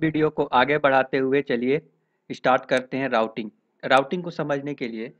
Video को आगे बढ़ाते हुए चलिए स्टार्ट करते हैं राउटिंग राउटिंग को समझने के लिए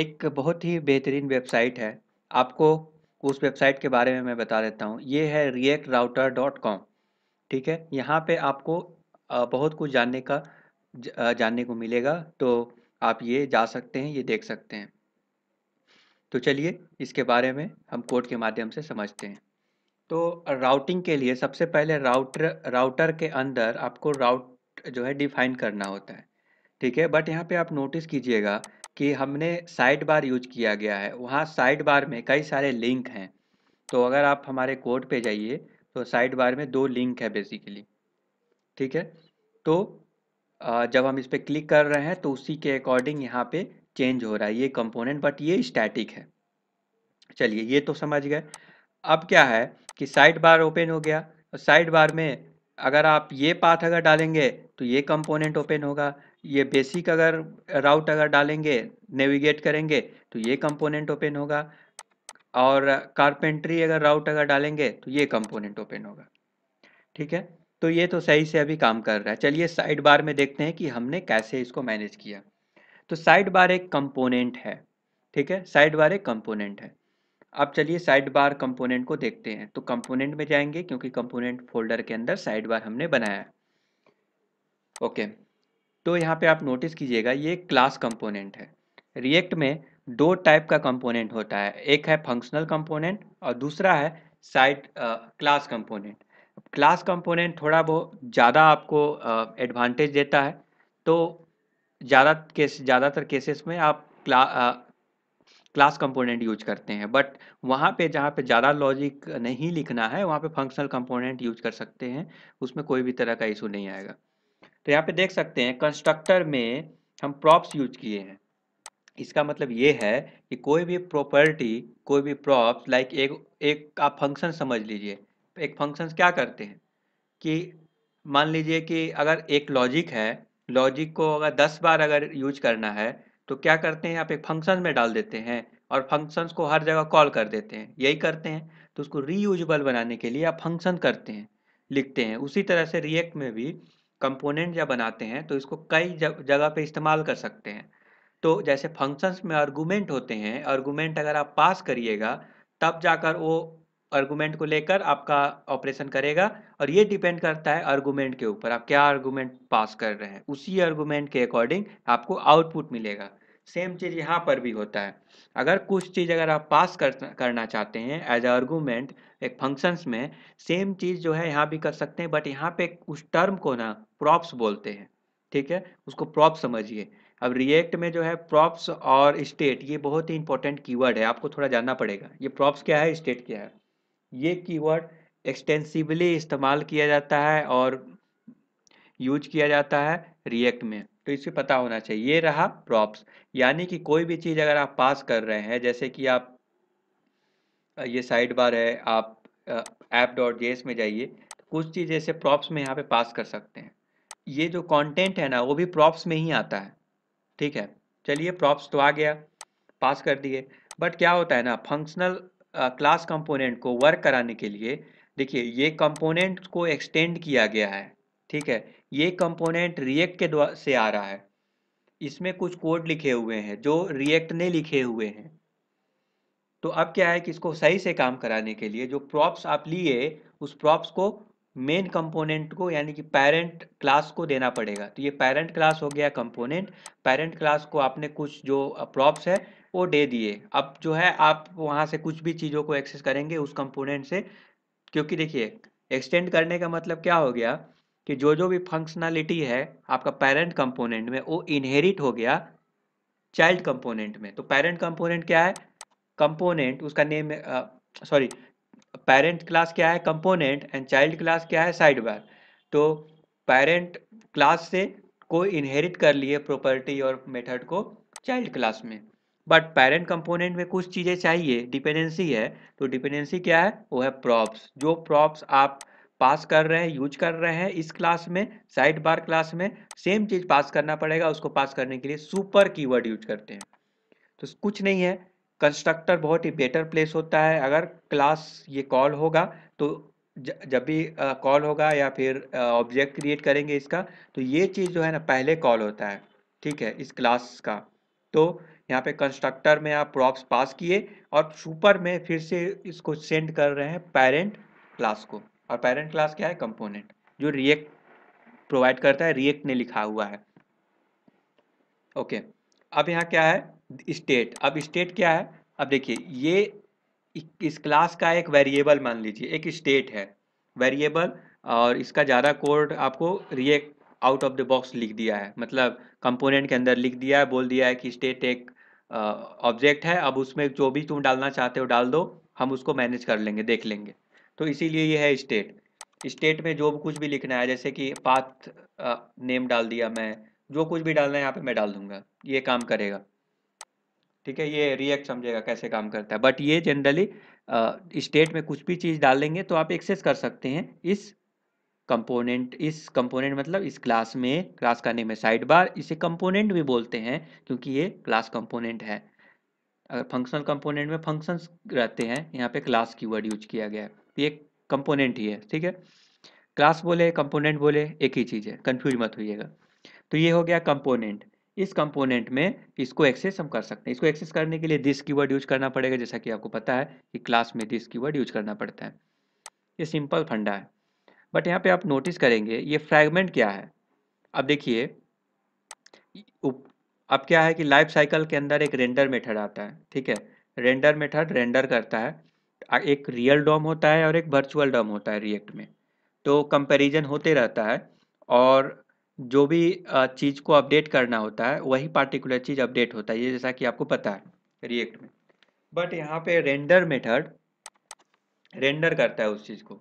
एक बहुत ही बेहतरीन वेबसाइट है आपको उस वेबसाइट के बारे में मैं बता देता हूँ ये है रिएक्ट राउटर डॉट कॉम ठीक है यहाँ पे आपको बहुत कुछ जानने का जानने को मिलेगा तो आप ये जा सकते हैं ये देख सकते हैं तो चलिए इसके बारे में हम कोड के माध्यम से समझते हैं तो राउटिंग के लिए सबसे पहले राउटर राउटर के अंदर आपको राउट जो है डिफाइन करना होता है ठीक है बट यहाँ पे आप नोटिस कीजिएगा कि हमने साइड बार यूज किया गया है वहाँ साइड बार में कई सारे लिंक हैं तो अगर आप हमारे कोड पे जाइए तो साइड बार में दो लिंक है बेसिकली ठीक है तो जब हम इस पर क्लिक कर रहे हैं तो उसी के अकॉर्डिंग यहाँ पे चेंज हो रहा है ये कंपोनेंट बट ये स्टैटिक है चलिए ये तो समझ गए अब क्या है कि साइड बार ओपन हो गया और साइड बार में अगर आप ये पाथ अगर डालेंगे तो ये कंपोनेंट ओपन होगा ये बेसिक अगर राउट अगर डालेंगे नेविगेट करेंगे तो ये कंपोनेंट ओपन होगा और कारपेंट्री अगर राउट अगर डालेंगे तो ये कंपोनेंट ओपन होगा ठीक है तो ये तो सही से अभी काम कर रहा है चलिए साइड बार में देखते हैं कि हमने कैसे इसको मैनेज किया तो साइड बार एक कंपोनेंट है ठीक है साइड बार एक कंपोनेंट है अब चलिए साइड बार कंपोनेंट को देखते हैं तो कंपोनेंट में जाएंगे क्योंकि कंपोनेंट फोल्डर के अंदर साइड बार हमने बनाया है ओके तो यहाँ पे आप नोटिस कीजिएगा ये क्लास कंपोनेंट है रिएक्ट में दो टाइप का कंपोनेंट होता है एक है फंक्शनल कंपोनेंट और दूसरा है side class component class component थोड़ा बहुत ज़्यादा आपको एडवांटेज uh, देता है तो ज़्यादा केस ज़्यादातर केसेस में आप क्ला क्लास कंपोनेंट यूज करते हैं बट वहाँ पे जहाँ पे ज़्यादा लॉजिक नहीं लिखना है वहाँ पे फंक्शनल कंपोनेंट यूज कर सकते हैं उसमें कोई भी तरह का इशू नहीं आएगा तो यहाँ पे देख सकते हैं कंस्ट्रक्टर में हम प्रॉप्स यूज किए हैं इसका मतलब ये है कि कोई भी प्रॉपर्टी कोई भी प्रॉप्स लाइक एक एक आप फंक्शन समझ लीजिए एक फंक्शन क्या करते हैं कि मान लीजिए कि अगर एक लॉजिक है लॉजिक को अगर दस बार अगर यूज करना है तो क्या करते हैं आप एक फंक्शन में डाल देते हैं और फंक्शंस को हर जगह कॉल कर देते हैं यही करते हैं तो उसको रीयूजबल बनाने के लिए आप फंक्शन करते हैं लिखते हैं उसी तरह से रिएक्ट में भी कंपोनेंट जब बनाते हैं तो इसको कई जगह पे इस्तेमाल कर सकते हैं तो जैसे फंक्शंस में आर्गूमेंट होते हैं आर्गूमेंट अगर आप पास करिएगा तब जाकर वो आर्गूमेंट को लेकर आपका ऑपरेशन करेगा और ये डिपेंड करता है आर्गूमेंट के ऊपर आप क्या आर्गूमेंट पास कर रहे हैं उसी आर्गूमेंट के अकॉर्डिंग आपको आउटपुट मिलेगा सेम चीज़ यहाँ पर भी होता है अगर कुछ चीज़ अगर आप पास कर, करना चाहते हैं एज ए आर्गूमेंट एक फंक्शंस में सेम चीज़ जो है यहाँ भी कर सकते हैं बट यहाँ पे उस टर्म को ना प्रॉप्स बोलते हैं ठीक है उसको प्रॉप समझिए अब रिएक्ट में जो है प्रॉप्स और स्टेट ये बहुत ही इंपॉर्टेंट की है आपको थोड़ा जानना पड़ेगा ये प्रॉप्स क्या है स्टेट क्या है ये की एक्सटेंसिवली इस्तेमाल किया जाता है और यूज किया जाता है रिएक्ट में तो इसे पता होना चाहिए ये रहा प्रॉप्स यानी कि कोई भी चीज़ अगर आप पास कर रहे हैं जैसे कि आप ये साइड बार है आप ऐप डॉट जेस में जाइए तो कुछ चीज़ ऐसे प्रॉप्स में यहाँ पे पास कर सकते हैं ये जो कंटेंट है ना वो भी प्रॉप्स में ही आता है ठीक है चलिए प्रॉप्स तो आ गया पास कर दिए बट क्या होता है ना फंक्शनल क्लास कंपोनेंट को वर्क कराने के लिए देखिए ये कंपोनेंट को एक्सटेंड किया गया है ठीक है ये कंपोनेंट रिएक्ट के द्वारा से आ रहा है इसमें कुछ कोड लिखे हुए हैं जो रिएक्ट ने लिखे हुए हैं तो अब क्या है कि इसको सही से काम कराने के लिए जो प्रॉप्स आप लिए उस प्रॉप्स को मेन कंपोनेंट को यानी कि पेरेंट क्लास को देना पड़ेगा तो ये पेरेंट क्लास हो गया कंपोनेंट पेरेंट क्लास को आपने कुछ जो प्रॉप्स है वो दे दिए अब जो है आप वहाँ से कुछ भी चीज़ों को एक्सेस करेंगे उस कंपोनेंट से क्योंकि देखिए एक्सटेंड करने का मतलब क्या हो गया कि जो जो भी फंक्शनैलिटी है आपका पेरेंट कंपोनेंट में वो इनहेरिट हो गया चाइल्ड कंपोनेंट में तो पेरेंट कंपोनेंट क्या है कंपोनेंट उसका नेम सॉरी पेरेंट क्लास क्या है कंपोनेंट एंड चाइल्ड क्लास क्या है साइड बार तो पेरेंट क्लास से को इनहेरिट कर लिए प्रॉपर्टी और मेथड को चाइल्ड क्लास में बट पेरेंट कंपोनेंट में कुछ चीज़ें चाहिए डिपेंडेंसी है तो डिपेंडेंसी क्या है वो है प्रॉप्स जो प्रॉप्स आप पास कर रहे हैं यूज कर रहे हैं इस क्लास में साइड बार क्लास में सेम चीज पास करना पड़ेगा उसको पास करने के लिए सुपर कीवर्ड यूज करते हैं तो कुछ नहीं है कंस्ट्रक्टर बहुत ही बेटर प्लेस होता है अगर क्लास ये कॉल होगा तो जब भी कॉल होगा या फिर ऑब्जेक्ट क्रिएट करेंगे इसका तो ये चीज़ जो है ना पहले कॉल होता है ठीक है इस क्लास का तो यहाँ पे कंस्ट्रक्टर में आप प्रॉप्स पास किए और सुपर में फिर से इसको सेंड कर रहे हैं पेरेंट क्लास को और पेरेंट क्लास क्या है कंपोनेंट जो रिएक्ट प्रोवाइड करता है रिएक्ट ने लिखा हुआ है ओके okay. अब यहाँ क्या है स्टेट अब स्टेट क्या है अब देखिए ये इस क्लास का एक वेरिएबल मान लीजिए एक स्टेट है वेरिएबल और इसका ज़्यादा कोड आपको React out of the box लिख दिया है मतलब कंपोनेंट के अंदर लिख दिया है बोल दिया है कि स्टेट एक ऑब्जेक्ट है अब उसमें जो भी तुम डालना चाहते हो डाल दो हम उसको मैनेज कर लेंगे देख लेंगे तो इसीलिए ये है स्टेट स्टेट में जो कुछ भी लिखना है जैसे कि पाथ नेम डाल दिया मैं जो कुछ भी डालना है यहाँ पे मैं डाल दूंगा ये काम करेगा ठीक है ये रिएक्ट समझेगा कैसे काम करता है बट ये जनरली स्टेट में कुछ भी चीज़ डाल लेंगे तो आप एक्सेस कर सकते हैं इस कंपोनेंट इस कंपोनेंट मतलब इस क्लास में क्लास का नेम है साइड बार इसे कंपोनेंट भी बोलते हैं क्योंकि ये क्लास कंपोनेंट है अगर फंक्शनल कंपोनेंट में फंक्शंस रहते हैं यहाँ पे क्लास की वर्ड यूज किया गया है तो ये कंपोनेंट ही है ठीक है क्लास बोले कंपोनेंट बोले एक ही चीज़ है कंफ्यूज मत होइएगा तो ये हो गया कंपोनेंट इस कंपोनेंट में इसको एक्सेस हम कर सकते हैं इसको एक्सेस करने के लिए दिस कीवर्ड यूज करना पड़ेगा जैसा कि आपको पता है कि क्लास में दिस कीवर्ड यूज करना पड़ता है ये सिंपल फंडा है बट यहाँ पे आप नोटिस करेंगे ये फ्रैगमेंट क्या है अब देखिए अब क्या है कि लाइफ साइकिल के अंदर एक रेंडर मेथड आता है ठीक है रेंडर मेथड रेंडर करता है एक रियल डॉम होता है और एक वर्चुअल डॉम होता है रिएक्ट में तो कंपैरिजन होते रहता है और जो भी चीज़ को अपडेट करना होता है वही पार्टिकुलर चीज़ अपडेट होता है ये जैसा कि आपको पता है रिएक्ट में बट यहाँ पे रेंडर मेथड रेंडर करता है उस चीज़ को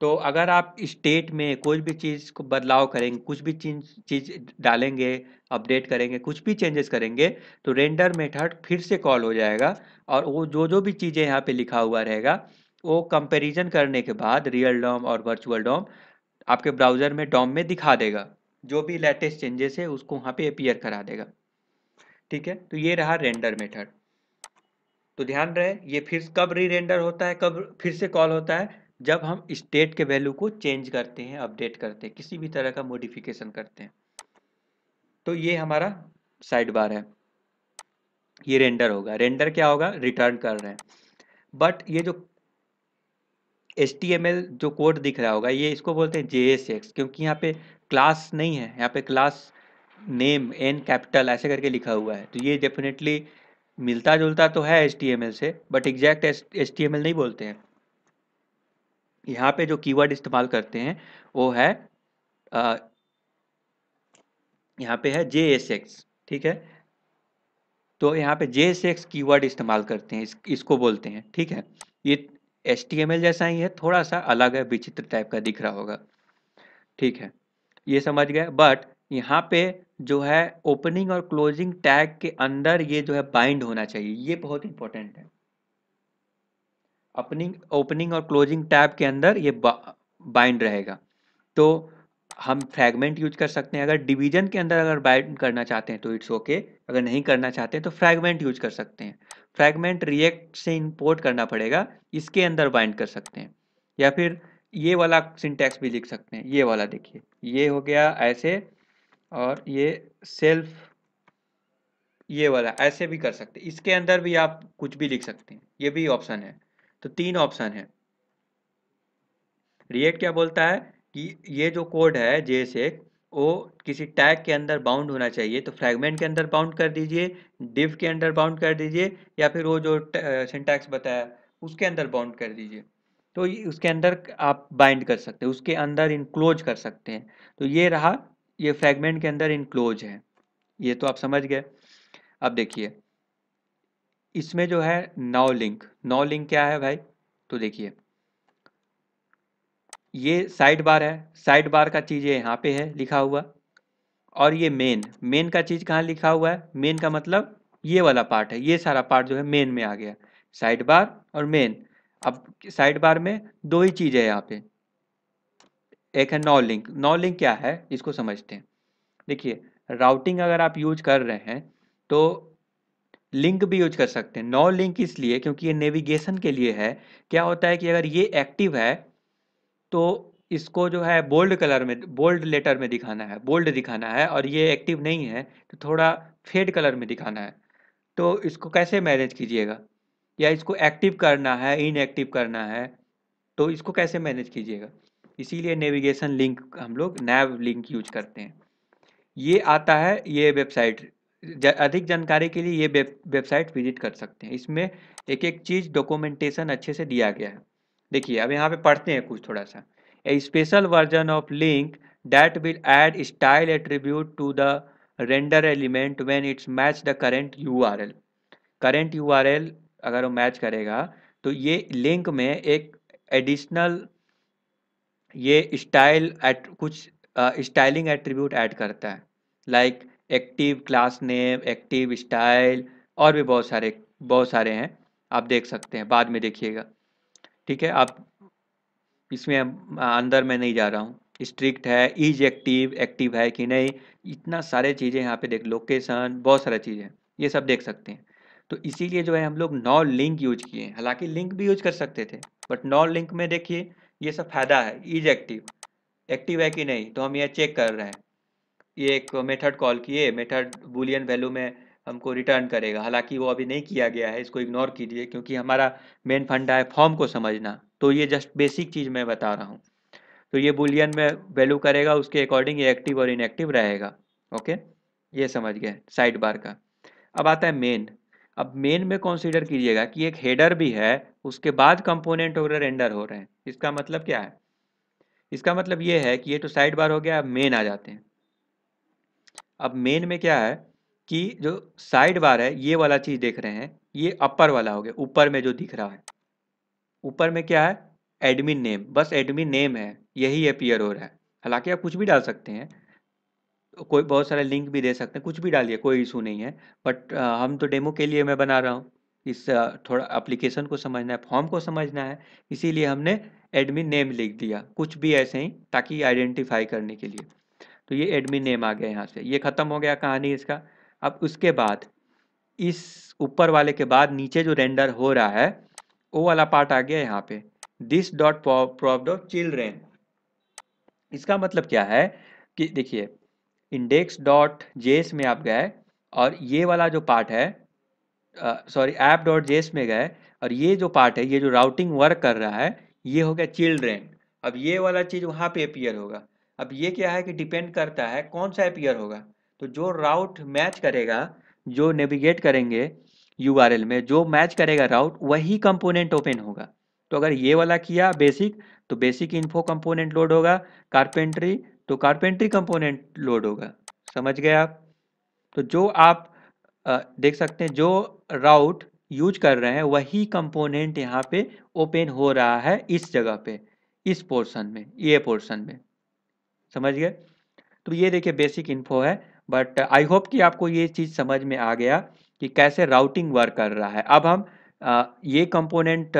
तो अगर आप स्टेट में कोई भी चीज़ को बदलाव करेंगे कुछ भी चीज चीज़ डालेंगे अपडेट करेंगे कुछ भी चेंजेस करेंगे तो रेंडर मेथड फिर से कॉल हो जाएगा और वो जो जो भी चीज़ें यहाँ पे लिखा हुआ रहेगा वो कंपैरिजन करने के बाद रियल डॉम और वर्चुअल डॉम आपके ब्राउज़र में डॉम में दिखा देगा जो भी लेटेस्ट चेंजेस है उसको वहाँ पर अपियर करा देगा ठीक है तो ये रहा रेंडर मेथड तो ध्यान रहे ये फिर कब री रेंडर होता है कब फिर से कॉल होता है जब हम स्टेट के वैल्यू को चेंज करते हैं अपडेट करते हैं किसी भी तरह का मोडिफिकेशन करते हैं तो ये हमारा साइड बार है ये रेंडर होगा रेंडर क्या होगा रिटर्न कर रहे हैं बट ये जो एस जो कोड दिख रहा होगा ये इसको बोलते हैं जे क्योंकि यहाँ पे क्लास नहीं है यहाँ पे क्लास नेम एन कैपिटल ऐसे करके लिखा हुआ है तो ये डेफिनेटली मिलता जुलता तो है एस से बट एग्जैक्ट एस नहीं बोलते हैं यहाँ पे जो कीवर्ड इस्तेमाल करते हैं वो है आ, यहाँ पे है जे एस एक्स ठीक है तो यहाँ पे जे एस एक्स कीवर्ड इस्तेमाल करते हैं इस, इसको बोलते हैं ठीक है ये एस टी एम एल जैसा ही है थोड़ा सा अलग है विचित्र टाइप का दिख रहा होगा ठीक है ये समझ गए बट यहाँ पे जो है ओपनिंग और क्लोजिंग टैग के अंदर ये जो है बाइंड होना चाहिए ये बहुत इंपॉर्टेंट है अपनिंग ओपनिंग और क्लोजिंग टैब के अंदर ये बाइंड रहेगा तो हम फ्रैगमेंट यूज कर सकते हैं अगर डिवीजन के अंदर अगर बाइंड करना चाहते हैं तो इट्स ओके okay. अगर नहीं करना चाहते हैं तो फ्रैगमेंट यूज कर सकते हैं फ्रैगमेंट रिएक्ट से इंपोर्ट करना पड़ेगा इसके अंदर बाइंड कर सकते हैं या फिर ये वाला सिंटेक्स भी लिख सकते हैं ये वाला देखिए ये हो गया ऐसे और ये सेल्फ ये वाला ऐसे भी कर सकते हैं इसके अंदर भी आप कुछ भी लिख सकते हैं ये भी ऑप्शन है तो तीन ऑप्शन है रिएक्ट क्या बोलता है कि ये जो कोड है जे से वो किसी टैग के अंदर बाउंड होना चाहिए तो फ्रेगमेंट के अंदर बाउंड कर दीजिए डिव के अंदर बाउंड कर दीजिए या फिर वो जो सिंटैक्स बताया उसके अंदर बाउंड कर दीजिए तो उसके अंदर आप बाइंड कर सकते हैं उसके अंदर इनक्लोज कर सकते हैं तो ये रहा ये फ्रेगमेंट के अंदर इनक्लोज है ये तो आप समझ गए अब देखिए इसमें जो है नौ लिंक नौ लिंक क्या है भाई तो देखिए ये साइड बार है साइड बार का चीज़ ये यहाँ पे है लिखा हुआ और ये मेन मेन का चीज़ कहाँ लिखा हुआ है मेन का मतलब ये वाला पार्ट है ये सारा पार्ट जो है मेन में आ गया साइड बार और मेन अब साइड बार में दो ही चीज़ है यहाँ पे एक है नौ लिंक नौ लिंक क्या है इसको समझते हैं देखिए राउटिंग अगर आप यूज कर रहे हैं तो लिंक भी यूज कर सकते हैं नो लिंक इसलिए क्योंकि ये नेविगेशन के लिए है क्या होता है कि अगर ये एक्टिव है तो इसको जो है बोल्ड कलर में बोल्ड लेटर में दिखाना है बोल्ड दिखाना है और ये एक्टिव नहीं है तो थोड़ा फेड कलर में दिखाना है तो इसको कैसे मैनेज कीजिएगा या इसको एक्टिव करना है इनएक्टिव करना है तो इसको कैसे मैनेज कीजिएगा इसीलिए नेविगेशन लिंक हम लोग नैव लिंक यूज करते हैं ये आता है ये वेबसाइट अधिक जानकारी के लिए ये वेबसाइट विजिट कर सकते हैं इसमें एक एक चीज़ डॉक्यूमेंटेशन अच्छे से दिया गया है देखिए अब यहाँ पे पढ़ते हैं कुछ थोड़ा सा a special version of link will add style attribute to the render element when it's match the current U R L current U R L अगर वो मैच करेगा तो ये लिंक में एक एडिशनल ये स्टाइल कुछ स्टाइलिंग एट्रीब्यूट ऐड करता है like active class name active style और भी बहुत सारे बहुत सारे हैं आप देख सकते हैं बाद में देखिएगा ठीक है आप इसमें अंदर मैं नहीं जा रहा हूँ स्ट्रिक्ट है इज एक्टिव एक्टिव है कि नहीं इतना सारे चीज़ें यहाँ पे देख लोकेशन बहुत सारा चीज़ें ये सब देख सकते हैं तो इसीलिए जो है हम लोग नौ लिंक यूज किए हालांकि लिंक भी यूज कर सकते थे बट नौ लिंक में देखिए ये सब फायदा है इज एक्टिव एक्टिव है कि नहीं तो हम यह चेक कर रहे हैं ये एक मेथड कॉल किए मेथड बुलियन वैल्यू में हमको रिटर्न करेगा हालांकि वो अभी नहीं किया गया है इसको इग्नोर कीजिए क्योंकि हमारा मेन फंडा है फॉर्म को समझना तो ये जस्ट बेसिक चीज़ मैं बता रहा हूँ तो ये बुलियन में वैल्यू करेगा उसके अकॉर्डिंग ये एक्टिव और इनएक्टिव रहेगा ओके ये समझ गए साइड बार का अब आता है मेन अब मेन में कंसीडर कीजिएगा कि एक हेडर भी है उसके बाद कंपोनेंट वगैरह रेंडर हो रहे हैं इसका मतलब क्या है इसका मतलब ये है कि ये तो साइड बार हो गया अब मेन आ जाते हैं अब मेन में क्या है कि जो साइड बार है ये वाला चीज़ देख रहे हैं ये अपर वाला हो गया ऊपर में जो दिख रहा है ऊपर में क्या है एडमिन नेम बस एडमिन नेम है यही अपियर हो रहा है हालांकि आप कुछ भी डाल सकते हैं कोई बहुत सारे लिंक भी दे सकते हैं कुछ भी डालिए कोई इशू नहीं है बट हम तो डेमो के लिए मैं बना रहा हूँ इस थोड़ा अप्लीकेशन को समझना है फॉर्म को समझना है इसीलिए हमने एडमिन नेम लिख दिया कुछ भी ऐसे ही ताकि आइडेंटिफाई करने के लिए तो ये एडमिन नेम आ गया यहाँ से ये ख़त्म हो गया कहानी इसका अब उसके बाद इस ऊपर वाले के बाद नीचे जो रेंडर हो रहा है वो वाला पार्ट आ गया यहाँ पे this dot prop dot children इसका मतलब क्या है कि देखिए इंडेक्स डॉट जेस में आप गए और ये वाला जो पार्ट है सॉरी ऐप डॉट जेस में गए और ये जो पार्ट है ये जो राउटिंग वर्क कर रहा है ये हो गया चिल्ड्रेन अब ये वाला चीज़ वहाँ पे अपियर होगा अब ये क्या है कि डिपेंड करता है कौन सा एपियर होगा तो जो राउट मैच करेगा जो नेविगेट करेंगे यू में जो मैच करेगा राउट वही कंपोनेंट ओपन होगा तो अगर ये वाला किया बेसिक तो बेसिक इन्फो कंपोनेंट लोड होगा कारपेंट्री तो कारपेंट्री कंपोनेंट लोड होगा समझ गए आप तो जो आप देख सकते हैं जो राउट यूज कर रहे हैं वही कंपोनेंट यहाँ पे ओपन हो रहा है इस जगह पे इस पोर्शन में ये पोर्शन में समझ गए तो ये देखिए बेसिक इन्फो है बट आई होप कि आपको ये चीज़ समझ में आ गया कि कैसे राउटिंग वर्क कर रहा है अब हम आ, ये कंपोनेंट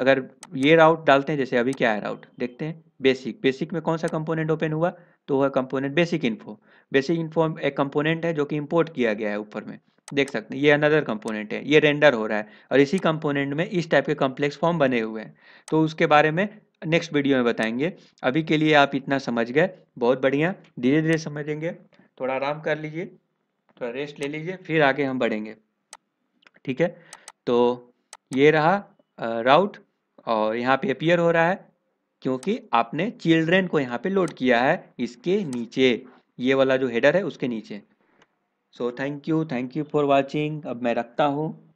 अगर ये राउट डालते हैं जैसे अभी क्या है राउट देखते हैं बेसिक बेसिक में कौन सा कंपोनेंट ओपन हुआ तो वह component basic info basic info एक कंपोनेंट है जो कि इम्पोर्ट किया गया है ऊपर में देख सकते हैं ये अनदर कंपोनेंट है ये रेंडर हो रहा है और इसी कंपोनेंट में इस टाइप के कॉम्प्लेक्स फॉर्म बने हुए हैं तो उसके बारे में नेक्स्ट वीडियो में बताएंगे अभी के लिए आप इतना समझ गए बहुत बढ़िया धीरे धीरे समझेंगे थोड़ा आराम कर लीजिए थोड़ा रेस्ट ले लीजिए फिर आगे हम बढ़ेंगे ठीक है तो ये रहा राउट और यहाँ पे अपियर हो रहा है क्योंकि आपने चिल्ड्रेन को यहाँ पे लोड किया है इसके नीचे ये वाला जो हेडर है उसके नीचे so thank you thank you for watching अब मैं रखता हूँ